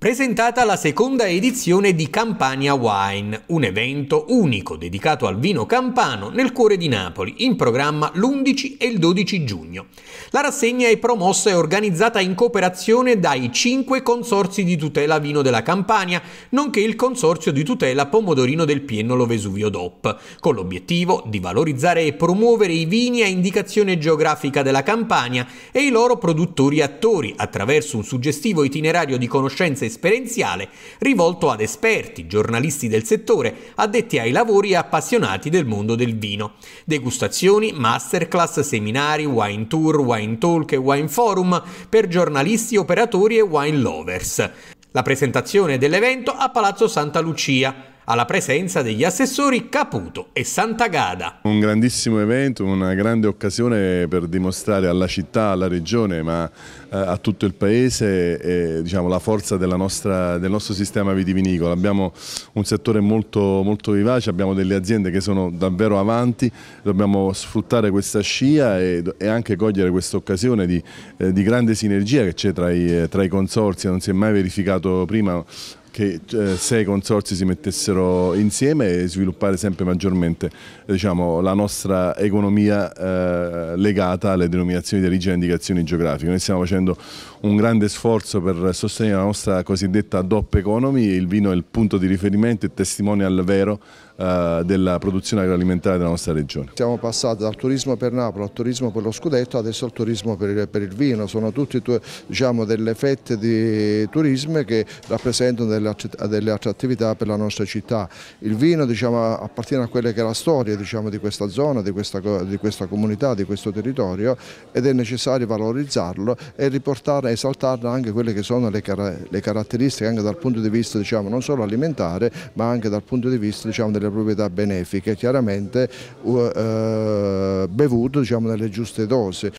presentata la seconda edizione di Campania Wine, un evento unico dedicato al vino campano nel cuore di Napoli, in programma l'11 e il 12 giugno. La rassegna è promossa e organizzata in cooperazione dai cinque consorzi di tutela vino della Campania, nonché il consorzio di tutela pomodorino del Piennolo Vesuvio DOP, con l'obiettivo di valorizzare e promuovere i vini a indicazione geografica della Campania e i loro produttori e attori attraverso un suggestivo itinerario di conoscenze esperienziale rivolto ad esperti, giornalisti del settore, addetti ai lavori e appassionati del mondo del vino. Degustazioni, masterclass, seminari, wine tour, wine talk e wine forum per giornalisti, operatori e wine lovers. La presentazione dell'evento a Palazzo Santa Lucia alla presenza degli assessori Caputo e Sant'Agada. Un grandissimo evento, una grande occasione per dimostrare alla città, alla regione, ma eh, a tutto il paese eh, diciamo, la forza nostra, del nostro sistema vitivinicolo. Abbiamo un settore molto, molto vivace, abbiamo delle aziende che sono davvero avanti, dobbiamo sfruttare questa scia e, e anche cogliere questa occasione di, eh, di grande sinergia che c'è tra, tra i consorzi, non si è mai verificato prima che eh, sei consorzi si mettessero insieme e sviluppare sempre maggiormente diciamo, la nostra economia eh, legata alle denominazioni di origine e indicazioni geografiche. Noi stiamo facendo un grande sforzo per sostenere la nostra cosiddetta DOP economy, il vino è il punto di riferimento e al vero eh, della produzione agroalimentare della nostra regione. Siamo passati dal turismo per Napoli al turismo per lo scudetto, adesso al turismo per il, per il vino, sono tutte diciamo, delle fette di turismo che rappresentano delle, delle, altre attività per la nostra città. Il vino diciamo, appartiene a quella che è la storia diciamo, di questa zona, di questa, di questa, comunità, di questo territorio ed è necessario valorizzarlo e riportare, esaltarlo anche quelle che sono le, car le caratteristiche anche dal punto di vista diciamo, non solo alimentare ma anche dal punto di vista diciamo, delle proprietà benefiche, chiaramente uh, uh, eh, bevuto diciamo, nelle giuste dosi.